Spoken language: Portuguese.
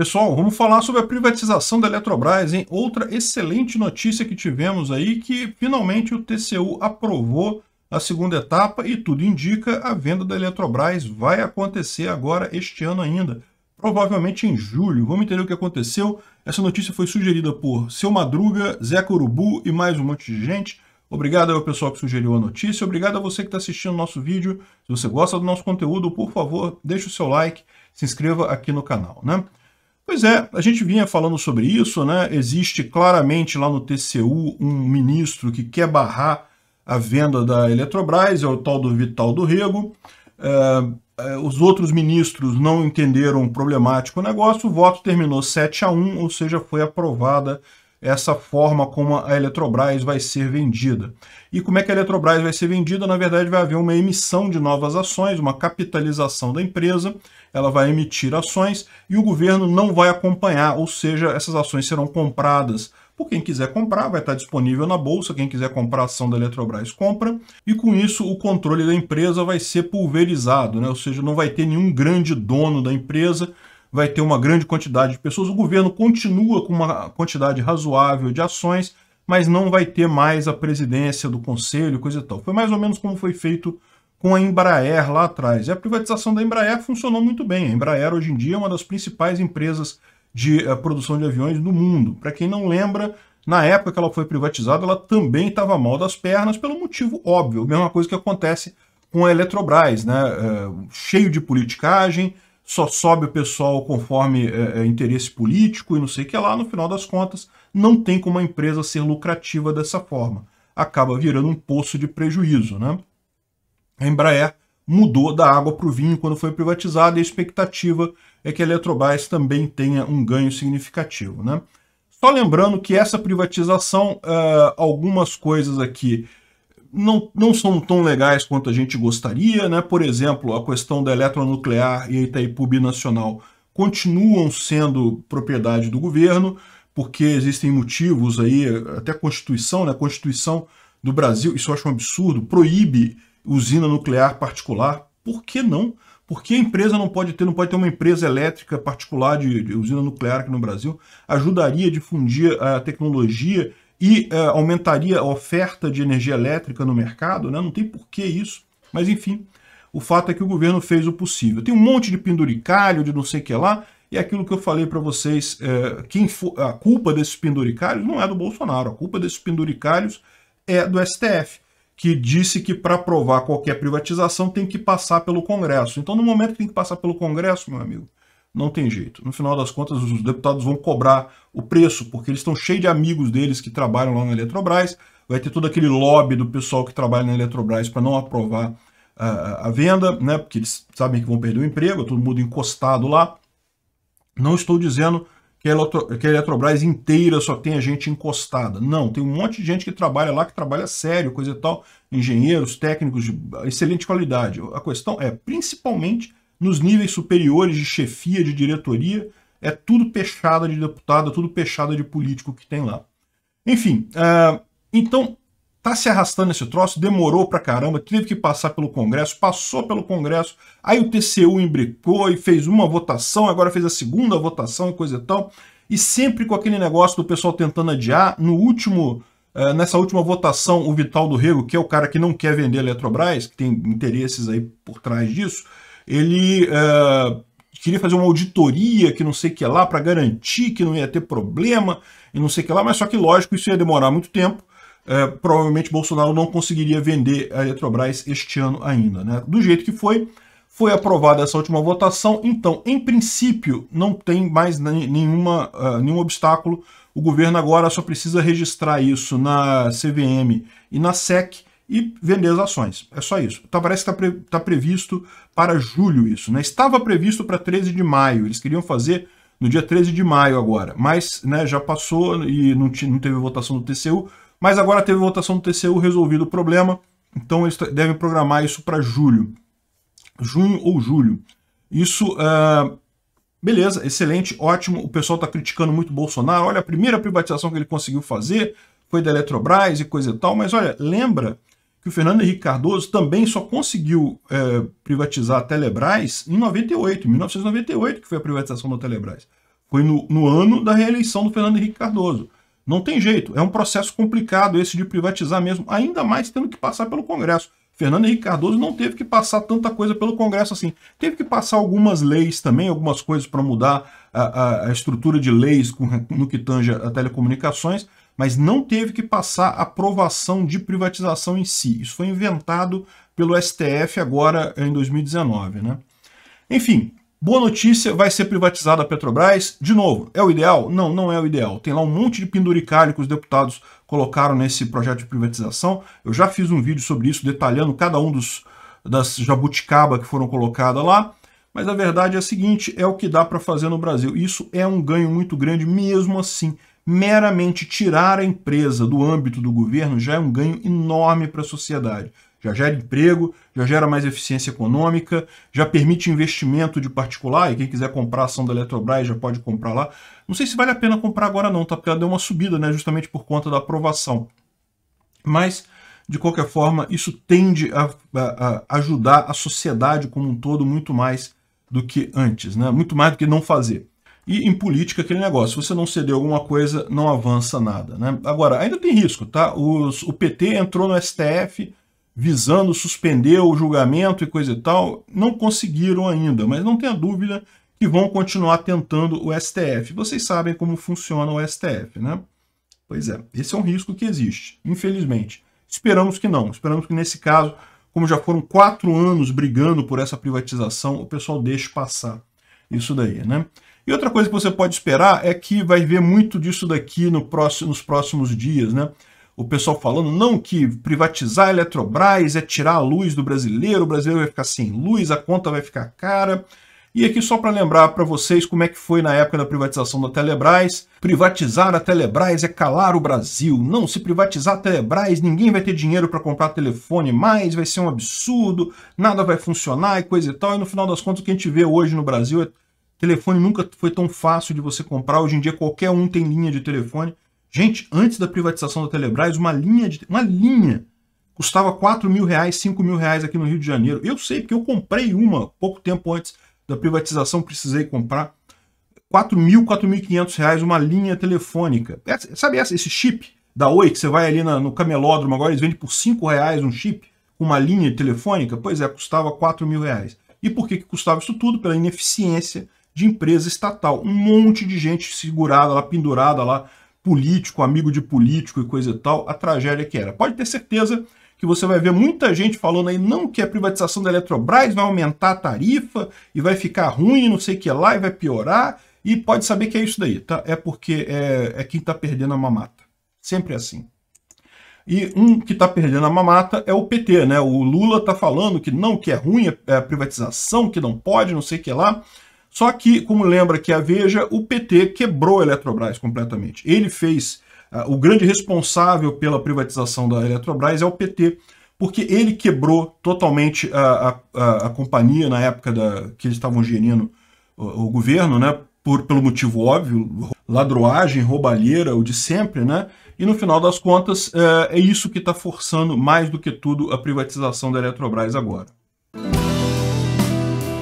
Pessoal, vamos falar sobre a privatização da Eletrobras, hein? Outra excelente notícia que tivemos aí, que finalmente o TCU aprovou a segunda etapa e tudo indica a venda da Eletrobras vai acontecer agora este ano ainda, provavelmente em julho. Vamos entender o que aconteceu. Essa notícia foi sugerida por Seu Madruga, Zé Corubu e mais um monte de gente. Obrigado ao pessoal que sugeriu a notícia, obrigado a você que está assistindo o nosso vídeo. Se você gosta do nosso conteúdo, por favor, deixe o seu like, se inscreva aqui no canal, né? Pois é, a gente vinha falando sobre isso, né? Existe claramente lá no TCU um ministro que quer barrar a venda da Eletrobras, é o tal do Vital do Rego. É, é os outros ministros não entenderam problemático o negócio, o voto terminou 7 a 1, ou seja, foi aprovada essa forma como a Eletrobras vai ser vendida. E como é que a Eletrobras vai ser vendida? Na verdade, vai haver uma emissão de novas ações, uma capitalização da empresa, ela vai emitir ações e o governo não vai acompanhar, ou seja, essas ações serão compradas por quem quiser comprar, vai estar disponível na bolsa, quem quiser comprar ação da Eletrobras compra, e com isso o controle da empresa vai ser pulverizado, né? ou seja, não vai ter nenhum grande dono da empresa, vai ter uma grande quantidade de pessoas. O governo continua com uma quantidade razoável de ações, mas não vai ter mais a presidência do conselho, coisa e tal. Foi mais ou menos como foi feito com a Embraer lá atrás. E a privatização da Embraer funcionou muito bem. A Embraer hoje em dia é uma das principais empresas de uh, produção de aviões do mundo. Para quem não lembra, na época que ela foi privatizada, ela também estava mal das pernas, pelo motivo óbvio. A mesma coisa que acontece com a Eletrobras, né? Uh, cheio de politicagem, só sobe o pessoal conforme é, é, interesse político e não sei o que lá, no final das contas, não tem como a empresa ser lucrativa dessa forma. Acaba virando um poço de prejuízo. Né? A Embraer mudou da água para o vinho quando foi privatizada e a expectativa é que a Eletrobras também tenha um ganho significativo. Né? Só lembrando que essa privatização, uh, algumas coisas aqui não, não são tão legais quanto a gente gostaria, né? Por exemplo, a questão da eletronuclear e a Itaipu Binacional continuam sendo propriedade do governo, porque existem motivos aí, até a Constituição, né? A Constituição do Brasil, isso eu acho um absurdo, proíbe usina nuclear particular. Por que não? Por que a empresa não pode ter, não pode ter uma empresa elétrica particular de, de usina nuclear aqui no Brasil? Ajudaria a difundir a tecnologia e é, aumentaria a oferta de energia elétrica no mercado, né? não tem porquê isso, mas enfim, o fato é que o governo fez o possível. Tem um monte de penduricalho, de não sei o que lá, e é aquilo que eu falei para vocês, uh, quem a culpa desses penduricalhos não é do Bolsonaro, a culpa desses penduricalhos é do STF, que disse que para aprovar qualquer privatização tem que passar pelo Congresso. Então, no momento que tem que passar pelo Congresso, meu amigo, não tem jeito. No final das contas, os deputados vão cobrar o preço, porque eles estão cheios de amigos deles que trabalham lá na Eletrobras. Vai ter todo aquele lobby do pessoal que trabalha na Eletrobras para não aprovar a, ah, a, venda, né? porque eles sabem que vão perder o emprego, todo mundo encostado lá. Não estou dizendo que a, Eletro, que a Eletrobras inteira só tem a gente encostada. Não, tem um monte de gente que trabalha lá, que trabalha sério, coisa e tal. Engenheiros, técnicos de excelente qualidade. A questão é, principalmente, nos níveis superiores de chefia, de diretoria, é tudo peixada de deputado, é tudo peixada de político que tem lá. Enfim, uh, então tá se arrastando esse troço, demorou pra caramba, teve que passar pelo Congresso, passou pelo Congresso, aí o TCU imbricou e fez uma votação, agora fez a segunda votação e coisa e tal, e sempre com aquele negócio do pessoal tentando adiar, no último, uh, nessa última votação, o Vital do Rego, que é o cara que não quer vender a Eletrobras, que tem interesses aí por trás disso, ele uh, queria fazer uma auditoria que não sei o que lá para garantir que não ia ter problema e não sei o que lá, mas só que lógico isso ia demorar muito tempo. É, provavelmente Bolsonaro não conseguiria vender a Eletrobras este ano ainda. Né? Do jeito que foi, foi aprovada essa última votação, então, em princípio, não tem mais nenhuma, uh, nenhum obstáculo. O governo agora só precisa registrar isso na CVM e na SEC e vender as ações. É só isso. Tá, parece que está pre, tá previsto para julho isso. Né? Estava previsto para 13 de maio, eles queriam fazer no dia 13 de maio agora, mas né, já passou e não, não teve votação do TCU, mas agora teve votação do TCU, resolvido o problema, então eles devem programar isso para julho, junho ou julho. Isso, uh, beleza, excelente, ótimo, o pessoal está criticando muito Bolsonaro, olha, a primeira privatização que ele conseguiu fazer foi da Eletrobras e coisa e tal, mas olha, lembra que o Fernando Henrique Cardoso também só conseguiu é, privatizar a Telebrás em 98, 1998 que foi a privatização da Telebrás. Foi no, no ano da reeleição do Fernando Henrique Cardoso. Não tem jeito, é um processo complicado esse de privatizar mesmo, ainda mais tendo que passar pelo Congresso. Fernando Henrique Cardoso não teve que passar tanta coisa pelo Congresso assim. Teve que passar algumas leis também, algumas coisas para mudar a, a, a, estrutura de leis no que tange a telecomunicações, mas não teve que passar aprovação de privatização em si. Isso foi inventado pelo STF agora em 2019. Né? Enfim, boa notícia, vai ser privatizada a Petrobras. De novo, é o ideal? Não, não é o ideal. Tem lá um monte de penduricalho que os deputados colocaram nesse projeto de privatização. Eu já fiz um vídeo sobre isso, detalhando cada um dos das jabuticaba que foram colocadas lá. Mas a verdade é a seguinte, é o que dá para fazer no Brasil. Isso é um ganho muito grande mesmo assim meramente tirar a empresa do âmbito do governo já é um ganho enorme para a sociedade. Já gera emprego, já gera mais eficiência econômica, já permite investimento de particular, e quem quiser comprar ação da Eletrobras já pode comprar lá. Não sei se vale a pena comprar agora não, tá? Porque ela deu uma subida, né? Justamente por conta da aprovação. Mas, de qualquer forma, isso tende a, a, a ajudar a sociedade como um todo muito mais do que antes, né? Muito mais do que não fazer. E em política, aquele negócio, se você não ceder alguma coisa, não avança nada. Né? Agora, ainda tem risco, tá? Os, o PT entrou no STF visando suspender o julgamento e coisa e tal, não conseguiram ainda, mas não tenha dúvida que vão continuar tentando o STF. Vocês sabem como funciona o STF, né? Pois é, esse é um risco que existe, infelizmente. Esperamos que não, esperamos que nesse caso, como já foram quatro anos brigando por essa privatização, o pessoal deixe passar isso daí, né? E outra coisa que você pode esperar é que vai ver muito disso daqui no próximo, nos próximos dias, né? O pessoal falando, não, que privatizar a Eletrobras é tirar a luz do brasileiro, o brasileiro vai ficar sem luz, a conta vai ficar cara. E aqui só para lembrar para vocês como é que foi na época da privatização da Telebrás. Privatizar a Telebrás é calar o Brasil. Não, se privatizar a Telebrás, ninguém vai ter dinheiro para comprar telefone mais, vai ser um absurdo, nada vai funcionar e coisa e tal. E no final das contas o que a gente vê hoje no Brasil é Telefone nunca foi tão fácil de você comprar. Hoje em dia qualquer um tem linha de telefone. Gente, antes da privatização da Telebrás, uma linha de uma linha custava 4 mil reais, 5 mil reais aqui no Rio de Janeiro. Eu sei porque eu comprei uma pouco tempo antes da privatização, precisei comprar. 4 mil, 4.500 reais uma linha telefônica. Essa, sabe essa, esse chip da Oi que você vai ali na, no camelódromo agora, eles vendem por 5 reais um chip, uma linha telefônica? Pois é, custava 4 mil reais. E por que, que custava isso tudo? Pela ineficiência de empresa estatal. Um monte de gente segurada lá, pendurada lá, político, amigo de político e coisa e tal, a tragédia que era. Pode ter certeza que você vai ver muita gente falando aí não que a privatização da Eletrobras vai aumentar a tarifa e vai ficar ruim, não sei o que lá, e vai piorar. E pode saber que é isso daí, tá? É porque é, é quem está perdendo a mamata. Sempre é assim. E um que está perdendo a mamata é o PT, né? O Lula está falando que não, que é ruim a privatização, que não pode, não sei o que lá. Só que, como lembra que a Veja, o PT quebrou a Eletrobras completamente. Ele fez, uh, o grande responsável pela privatização da Eletrobras é o PT, porque ele quebrou totalmente a, a, a companhia na época da, que eles estavam gerindo o, o governo, né? Por, pelo motivo óbvio, ladroagem, roubalheira, o de sempre, né? E no final das contas, é, é isso que está forçando mais do que tudo a privatização da Eletrobras agora.